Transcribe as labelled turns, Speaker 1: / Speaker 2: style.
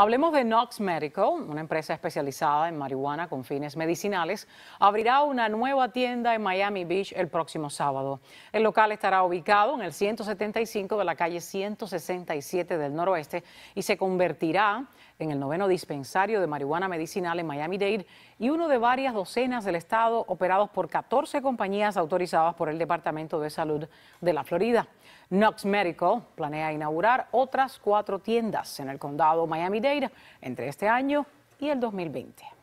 Speaker 1: Hablemos de Knox Medical, una empresa especializada en marihuana con fines medicinales. Abrirá una nueva tienda en Miami Beach el próximo sábado. El local estará ubicado en el 175 de la calle 167 del noroeste y se convertirá en el noveno dispensario de marihuana medicinal en Miami-Dade y uno de varias docenas del estado operados por 14 compañías autorizadas por el Departamento de Salud de la Florida. Knox Medical planea inaugurar otras cuatro tiendas en el condado Miami-Dade entre este año y el 2020.